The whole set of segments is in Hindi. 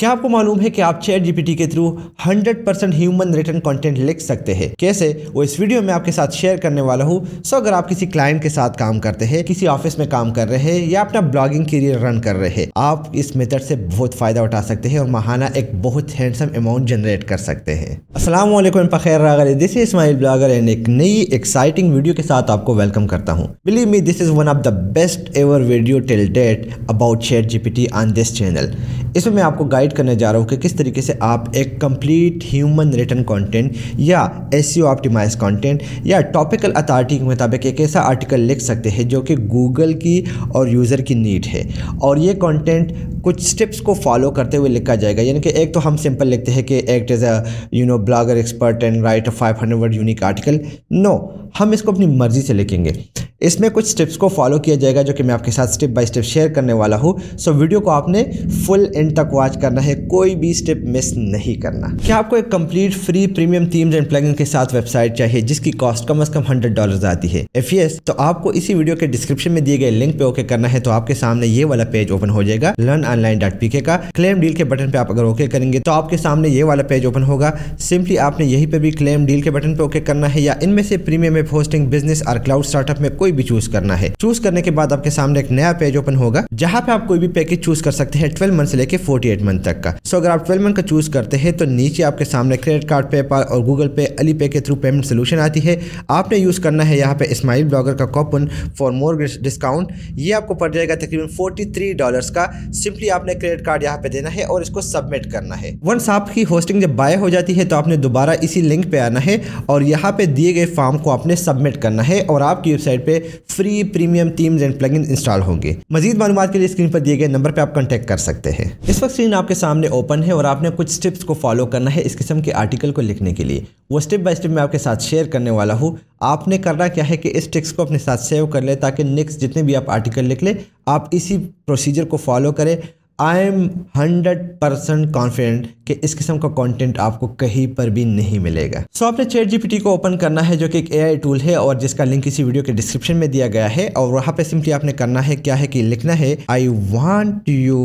क्या आपको मालूम है कि आप चैट जीपीटी के थ्रू 100 परसेंट ह्यूमन रिटर्न कंटेंट लिख सकते हैं कैसे वो इस वीडियो में आपके साथ शेयर करने वाला हूँ सो अगर आप किसी क्लाइंट के साथ काम करते हैं किसी ऑफिस में काम कर रहे हैं या अपना ब्लॉगिंग करियर रन कर रहे हैं आप इस मेथड से बहुत फायदा उठा सकते हैं और महाना एक बहुत हैंडसम अमाउंट जनरेट कर सकते हैं असलम पखैर this is my blogger and एक नई एक्साइटिंग वीडियो के साथ आपको वेलकम करता हूँ believe me this is one of the best ever video till date about chat GPT on this channel इसमें मैं आपको गाइड करने जा रहा हूँ कि किस तरीके से आप एक कंप्लीट ह्यूमन रिटर्न कंटेंट या एस ऑप्टिमाइज कंटेंट या टॉपिकल अथॉरिटी के मुताबिक एक ऐसा आर्टिकल लिख सकते हैं जो कि गूगल की और यूज़र की नीड है और ये कंटेंट कुछ स्टेप्स को फॉलो करते हुए लिखा जाएगा यानी कि एक तो हम सिंपल लिखते हैं कि act as a you know blogger expert and write five hundred word unique article नो हम इसको अपनी मर्ज़ी से लिखेंगे इसमें कुछ स्टेप्स को फॉलो किया जाएगा जो कि मैं आपके साथ स्टेप बाय स्टेप शेयर करने वाला हूँ सो वीडियो को आपने फुल एंड तक वॉच करना है कोई भी स्टेप मिस नहीं करना क्या आपको एक complete free premium themes and plugin के साथ वेबसाइट चाहिए जिसकी कॉस्ट कम अज कम हंड्रेड डॉलर आती है एफ यस तो आपको इसी वीडियो के डिस्क्रिप्शन में दिए गए लिंक पे ओके करना है तो आपके सामने ये वाला पेज ओपन हो जाएगा लर्न ऑनलाइन डॉट पीके का क्लेम डील के बटन पे आप अगर ओके करेंगे तो आपके सामने ये वाला पेज ओपन होगा सिंपली आपने यही पे भी क्लेम डील के बटन पे ओके करना है या इनमें से प्रीमियम एप होस्टिंग बिजनेस और क्लाउड स्टार्टअप में कोई कोई भी चूज करना है चूज करने के बाद आपके सामने एक नया पेज ओपन होगा जहाँ पे आप कोई भी पैकेज चूज कर सकते हैं ट्वेल्व मंथ से लेकर फोर्टी मंथ तक का सो अगर आप ट्वेल्व मंथ का चूज करते हैं तो नीचे आपके सामने क्रेडिट कार्ड पेपाल और गूगल पे अली पे के थ्रू पेमेंट सोल्यूशन आती है आपने यूज करना है यहाँ पे स्माइल ब्लॉगर का कॉपन फॉर मोर डिस्काउंट ये आपको पड़ जाएगा तकरीबन फोर्टी थ्री डॉलर का सिंपली आपने क्रेडिट कार्ड यहाँ पे देना है और इसको सबमिट करना है वंस आपकी होस्टिंग जब बाय हो जाती है तो आपने दोबारा इसी लिंक पे आना है और यहाँ पे दिए गए फॉर्म को आपने सबमिट करना है और आपकी वेबसाइट पे free premium themes and plugin install होंगे मजीद मालूम के लिए स्क्रीन पर दिए गए नंबर पर आप कॉन्टेक्ट कर सकते हैं इस वक्त स्क्रीन आपके सामने ओपन है और आपने कुछ स्टेप्स को फॉलो करना है इस किस्म के आर्टिकल को लिखने के लिए वो स्टेप बाय स्टेप मैं आपके साथ शेयर करने वाला हूँ आपने करना क्या है कि इस टेक्स्ट को अपने साथ सेव कर ले ताकि नेक्स्ट जितने भी आप आर्टिकल लिख ले आप इसी प्रोसीजर को फॉलो करें I am hundred percent confident कि इस किस्म का कंटेंट आपको कहीं पर भी नहीं मिलेगा सो so, आपने चेट जीपीटी को ओपन करना है जो कि एक एआई टूल है और जिसका लिंक इसी वीडियो के डिस्क्रिप्शन में दिया गया है और वहाँ पे सिंपली आपने करना है क्या है कि लिखना है I want you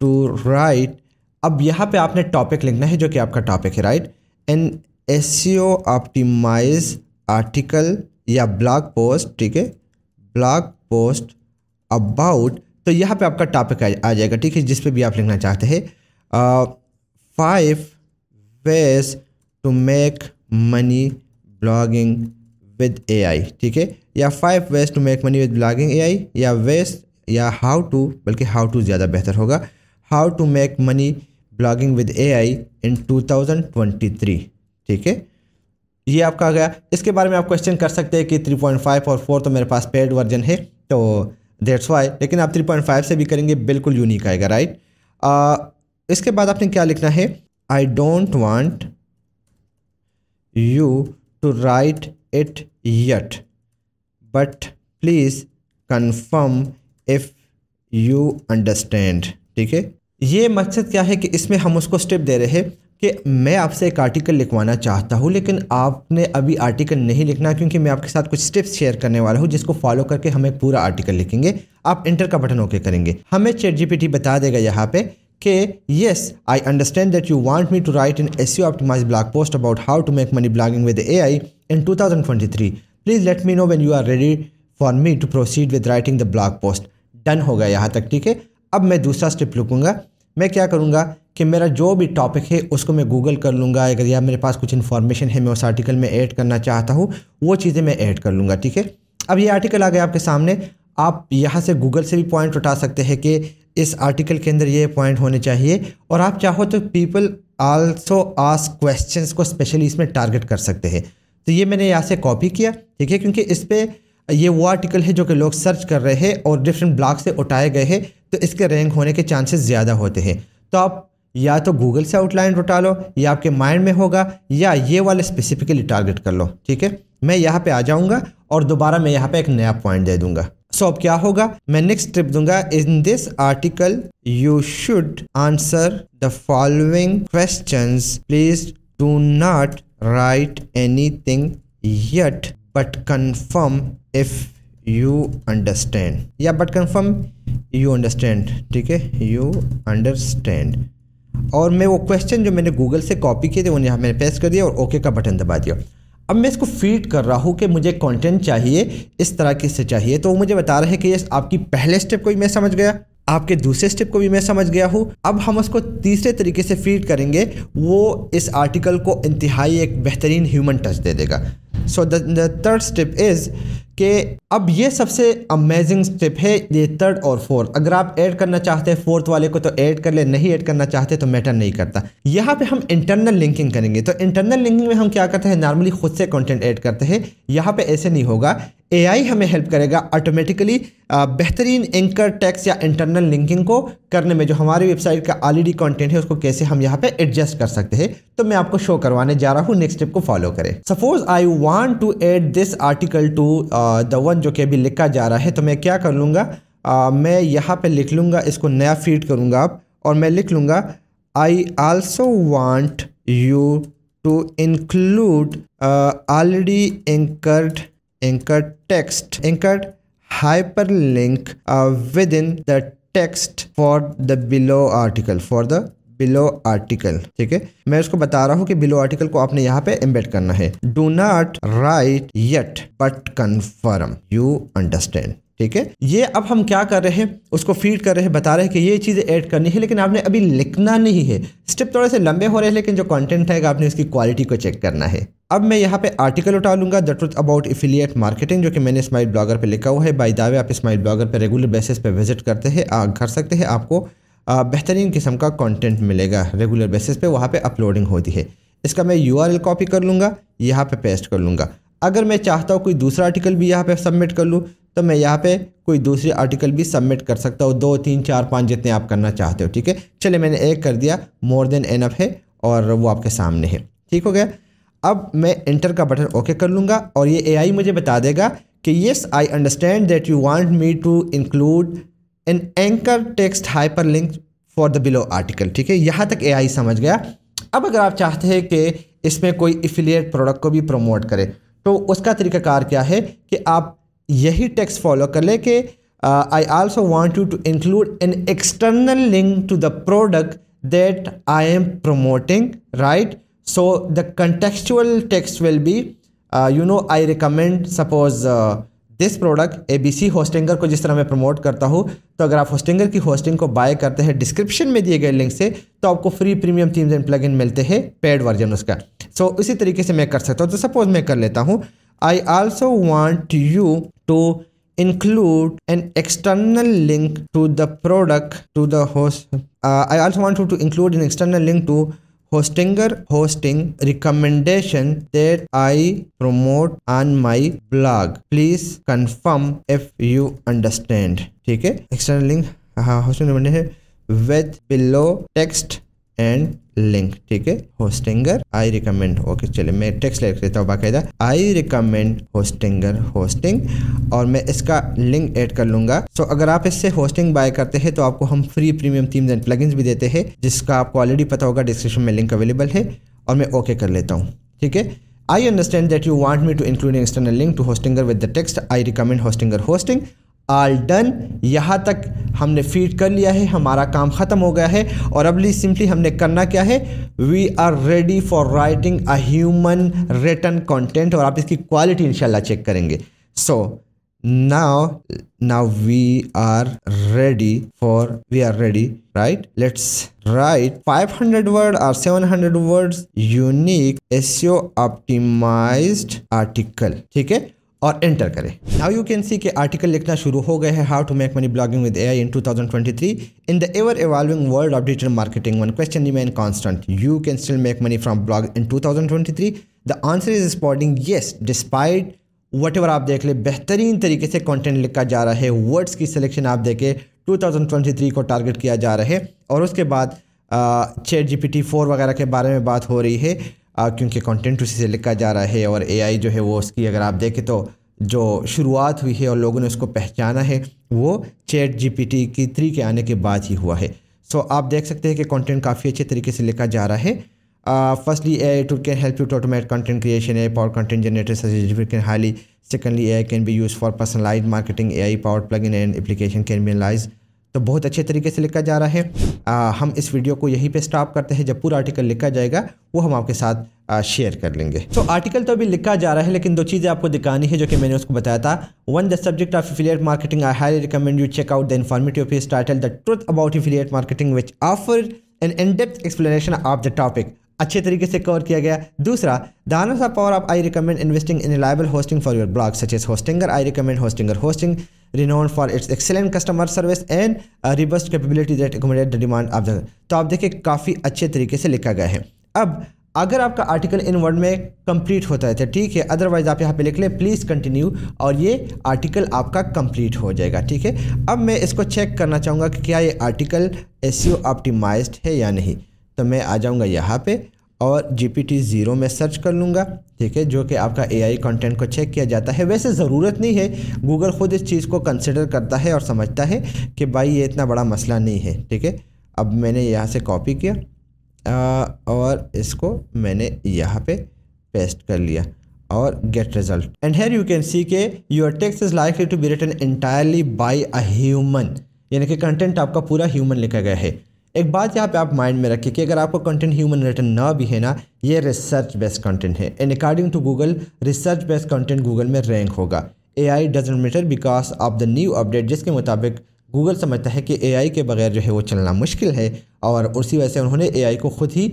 to write अब यहाँ पे आपने टॉपिक लिखना है जो कि आपका टॉपिक है write an S optimize article या ब्लॉग पोस्ट ठीक है ब्लॉग पोस्ट अबाउट तो यहाँ पे आपका टॉपिक आ जाएगा ठीक है जिस पे भी आप लिखना चाहते हैं five ways to make money blogging with AI ठीक है या five ways to make money with blogging AI या वेज या हाउ टू बल्कि हाउ टू ज़्यादा बेहतर होगा how to make money blogging with AI in 2023 ठीक है ये आपका आ गया इसके बारे में आप क्वेश्चन कर सकते हैं कि 3.5 और 4 तो मेरे पास पेड वर्जन है तो दैट्स वाई लेकिन आप 3.5 से भी करेंगे बिल्कुल यूनिक आएगा राइट इसके बाद आपने क्या लिखना है I don't want you to write it yet but please confirm if you understand ठीक है ये मकसद क्या है कि इसमें हम उसको स्टेप दे रहे हैं कि मैं आपसे एक आर्टिकल लिखवाना चाहता हूँ लेकिन आपने अभी आर्टिकल नहीं लिखना क्योंकि मैं आपके साथ कुछ स्टेप्स शेयर करने वाला हूँ जिसको फॉलो करके हम एक पूरा आर्टिकल लिखेंगे आप इंटर का बटन ओके करेंगे हमें चेट टी बता देगा यहाँ पे कि yes I understand that you want me to write in SEO optimize blog post about how to make money blogging with A I in two thousand twenty three please let me know when you are ready for me to proceed with writing the blog post done हो गया यहाँ तक ठीक है अब मैं दूसरा स्टेप लिखूँगा मैं क्या करूँगा कि मेरा जो भी टॉपिक है उसको मैं गूगल कर लूँगा अगर या मेरे पास कुछ इन्फॉर्मेशन है मैं उस आर्टिकल में ऐड करना चाहता हूँ वो चीज़ें मैं ऐड कर लूँगा ठीक है अब ये आर्टिकल आ गया आपके सामने आप यहाँ से गूगल से भी पॉइंट उठा सकते हैं कि इस आर्टिकल के अंदर ये पॉइंट होने चाहिए और आप चाहो तो पीपल आल्सो आस्क क्वेश्चंस को स्पेशली इसमें टारगेट कर सकते हैं तो ये मैंने यहाँ से कॉपी किया ठीक है क्योंकि इस पर ये वो आर्टिकल है जो कि लोग सर्च कर रहे हैं और डिफरेंट ब्लॉग से उठाए गए हैं तो इसके रैंक होने के चांसेस ज़्यादा होते हैं तो आप या तो गूगल से आउटलाइन उठा लो या आपके माइंड में होगा या ये वाले स्पेसिफिकली टारगेट कर लो ठीक है मैं यहाँ पे आ जाऊँगा और दोबारा मैं यहाँ पे एक नया पॉइंट दे दूंगा सो so, अब क्या होगा मैं नेक्स्ट ट्रिप दूंगा in this article you should answer the following question please do not write anything yet but confirm if you understand या बट कन्फर्म यू अंडरस्टैंड ठीक है यू अंडरस्टैंड और मैं वो क्वेश्चन जो मैंने गूगल से कॉपी किए थे उन्हें यहाँ मैंने पेस्ट कर दिया और ओके का बटन दबा दिया अब मैं इसको फीड कर रहा हूँ कि मुझे कंटेंट चाहिए इस तरह की से चाहिए तो वो मुझे बता रहे हैं कि यस आपकी पहले स्टेप को भी मैं समझ गया आपके दूसरे स्टेप को भी मैं समझ गया हूँ अब हम उसको तीसरे तरीके से फीड करेंगे वो इस आर्टिकल को इंतहाई एक बेहतरीन ह्यूमन टच दे देगा so the third step is कि अब ये सबसे अमेजिंग स्टेप है ये थर्ड और फोर्थ अगर आप ऐड करना चाहते हैं फोर्थ वाले को तो ऐड कर ले नहीं ऐड करना चाहते तो मैटर नहीं करता यहाँ पे हम इंटरनल लिंकिंग करेंगे तो इंटरनल लिंकिंग में हम क्या करते हैं नॉर्मली खुद से कंटेंट ऐड करते हैं यहाँ पे ऐसे नहीं होगा एआई हमें हेल्प करेगा ऑटोमेटिकली बेहतरीन एंकर टैक्स या इंटरनल लिंकिंग को करने में जो हमारी वेबसाइट का ऑलरेडी कंटेंट e है उसको कैसे हम यहाँ पे एडजस्ट कर सकते हैं तो मैं आपको शो करवाने जा रहा हूँ नेक्स्ट स्टेप को फॉलो करें suppose I want to add this article to the one जो कि अभी लिखा जा रहा है तो मैं क्या कर लूँगा uh, मैं यहाँ पर लिख लूँगा इसको नया फीड करूँगा आप और मैं लिख लूँगा I also want you to include already anchored text anchor hyperlink within the text for the below article for the below article ठीक है मैं उसको बता रहा हूँ कि बिलो आर्टिकल को आपने यहाँ पे एम्बेड करना है do not write yet but confirm you understand ठीक है ये अब हम क्या कर रहे हैं उसको फीड कर रहे हैं बता रहे हैं कि ये चीज़ें ऐड करनी है लेकिन आपने अभी लिखना नहीं है स्टेप थोड़े से लंबे हो रहे हैं लेकिन जो कंटेंट है आपने उसकी क्वालिटी को चेक करना है अब मैं यहाँ पे आर्टिकल उठा लूँगा the truth about affiliate marketing जो कि मैंने स्माइल ब्लॉगर पे लिखा हुआ है बाय दावे आप स्माइल ब्लॉगर पे रेगुलर बेसिस पे विजिट करते हैं कर सकते हैं आपको बेहतरीन किस्म का कंटेंट मिलेगा रेगुलर बेसिस पे वहाँ पे अपलोडिंग होती है इसका मैं यू कॉपी कर लूँगा यहाँ पर पेस्ट कर लूँगा अगर मैं चाहता हूँ कोई दूसरा आर्टिकल भी यहाँ पर सबमिट कर लूँ तो मैं यहाँ पर कोई दूसरी आर्टिकल भी सबमिट कर सकता हूँ दो तीन चार पाँच जितने आप करना चाहते हो ठीक है चले मैंने एक कर दिया मोर देन एनअप है और वो आपके सामने है ठीक हो गया अब मैं इंटर का बटन ओके कर लूँगा और ये एआई मुझे बता देगा कि yes I understand that you want me to include an anchor text hyperlink for the below article ठीक है यहाँ तक एआई समझ गया अब अगर आप चाहते हैं कि इसमें कोई इफिलियट प्रोडक्ट को भी प्रमोट करें तो उसका तरीकाकार क्या है कि आप यही टेक्स्ट फॉलो कर लें कि I also want you to include an external link to the product that I am promoting right So the contextual text will be, uh, you know, I recommend suppose uh, this product A B C Hostinger को जिस तरह मैं प्रमोट करता हूँ तो अगर आप होस्टिंगर की होस्टिंग को बाय करते हैं डिस्क्रिप्शन में दिए गए लिंक से तो आपको free premium themes and plugin मिलते हैं पेड वर्जन उसका सो so, इसी तरीके से मैं कर सकता हूँ तो सपोज मैं कर लेता हूँ I also want you to include an external link to the product to the host uh, i also want to, to include an external link to Hostinger hosting recommendation that I promote on my blog please confirm if you understand ठीक है एक्सटर्नल लिंक हाँ hosting with below text and link ठीक है होस्टिंगर आई रिकमेंड ओके चलिए मैं टेक्स्ट लिख देता हूँ बाकायदा आई रिकमेंड होस्टिंगर होस्टिंग और मैं इसका लिंक ऐड कर लूंगा सो so, अगर आप इससे होस्टिंग बाय करते हैं तो आपको हम free premium themes and plugins भी देते हैं जिसका आपको ऑलरेडी पता होगा डिस्क्रिप्शन में लिंक अवेलेबल है और मैं ओके okay कर लेता हूँ ठीक है I understand that you want me to include external link to Hostinger with the text I recommend Hostinger hosting all done यहाँ तक हमने फीड कर लिया है हमारा काम ख़त्म हो गया है और अब सिंपली हमने करना क्या है we are ready for writing a human return content और आप इसकी क्वालिटी इनशाला चेक करेंगे so now now we are ready for we are ready write let's write 500 word और seven hundred word unique SEO optimize article ठीक है और एंटर करें नाउ यू कैन सी के आर्टिकल लिखना शुरू हो गए हैं how to make money blogging with AI in 2023 in the ever evolving world of digital marketing one question remain constant you can still make money from blog in 2023 the answer is resounding yes despite what आप देख ले बेहतरीन तरीके से कॉन्टेंट लिखा जा रहा है वर्ड्स की सिलेक्शन आप देखें टू को टारगेट किया जा रहा है और उसके बाद चेट जी पी वगैरह के बारे में बात हो रही है क्योंकि कंटेंट उसी से लिखा जा रहा है और एआई जो है वो उसकी अगर आप देखें तो जो शुरुआत हुई है और लोगों ने उसको पहचाना है वो चैट जीपीटी की थ्री के आने के बाद ही हुआ है सो आप देख सकते हैं कि कंटेंट काफ़ी अच्छे तरीके से लिखा जा रहा है firstly A I to can help you to automate content creation A power content generator suggestion highly secondly A I can be use for personalize marketing A I power plugin and application can be lies तो बहुत अच्छे तरीके से लिखा जा रहा है आ, हम इस वीडियो को यहीं पे स्टॉप करते हैं जब पूरा आर्टिकल लिखा जाएगा वो हम आपके साथ शेयर कर लेंगे तो so, आर्टिकल तो अभी लिखा जा रहा है लेकिन दो चीज़ें आपको दिखानी है जो कि मैंने उसको बताया था one the subject of affiliate marketing I highly recommend you check out the informative of title the truth about affiliate marketing which offer an in depth explanation of the topic अच्छे तरीके से कवर किया गया दूसरा दानोस of power of I recommend investing in reliable hosting for your blog such as Hostinger I recommend Hostinger hosting renowned for its excellent customer service and a capability that accommodate the demand of of तो आप देखिए काफ़ी अच्छे तरीके से लिखा गया है अब अगर आपका आर्टिकल इन वर्ड में कंप्लीट होता है तो ठीक है अदरवाइज आप यहाँ पे लिख लें प्लीज़ कंटिन्यू और ये आर्टिकल आपका कंप्लीट हो जाएगा ठीक है अब मैं इसको चेक करना चाहूँगा कि क्या ये आर्टिकल एस ऑप्टिमाइज्ड है या नहीं तो मैं आ जाऊँगा यहाँ पर और जी पी टी ज़ीरो में सर्च कर लूँगा ठीक है जो कि आपका ए आई कॉन्टेंट को चेक किया जाता है वैसे ज़रूरत नहीं है गूगल ख़ुद इस चीज़ को कंसिडर करता है और समझता है कि भाई ये इतना बड़ा मसला नहीं है ठीक है अब मैंने यहाँ से कॉपी किया आ, और इसको मैंने यहाँ पे पेस्ट कर लिया और get result and here you can see के your text is likely to be written entirely by a human यानी कि कंटेंट आपका पूरा ह्यूमन लिखा गया है एक बात यहाँ पे आप माइंड में रखें कि अगर आपका कंटेंट ह्यूमन रिटर्न ना भी है ना ये रिसर्च बेस्ड कंटेंट है and according to Google research based content Google में रैंक होगा A I doesn't matter because of the new update जिसके मुताबिक गूगल समझता है कि ए आई के बगैर जो है वो चलना मुश्किल है और उसी वजह से उन्होंने ए आई को खुद ही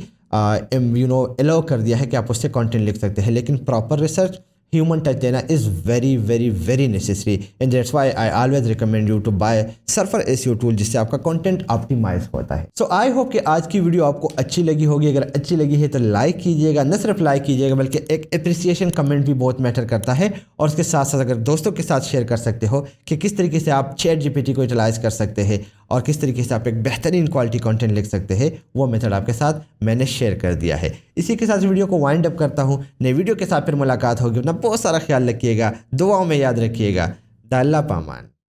यू नो अलाउ कर दिया है कि आप उससे कॉन्टेंट लिख सकते हैं लेकिन प्रॉपर रिसर्च human देना is very very very necessary necessary and that's why I always recommend you to buy Surfer SEO tool जिससे आपका content optimize होता है सो आई होप कि आज की वीडियो आपको अच्छी लगी होगी अगर अच्छी लगी है तो लाइक कीजिएगा न सिर्फ लाइक कीजिएगा बल्कि एक अप्रिसिएशन कमेंट भी बहुत मैटर करता है और उसके साथ साथ अगर दोस्तों के साथ शेयर कर सकते हो कि किस तरीके से आप चैट जीपीटी को यूटिलाइज कर सकते हैं और किस तरीके से आप एक बेहतरीन क्वालिटी कंटेंट लिख सकते हैं वो मेथड आपके साथ मैंने शेयर कर दिया है इसी के साथ वीडियो को वाइंड अप करता हूँ नए वीडियो के साथ फिर मुलाकात होगी अपना बहुत सारा ख्याल रखिएगा दुआओं में याद रखिएगा दाल्ला पामान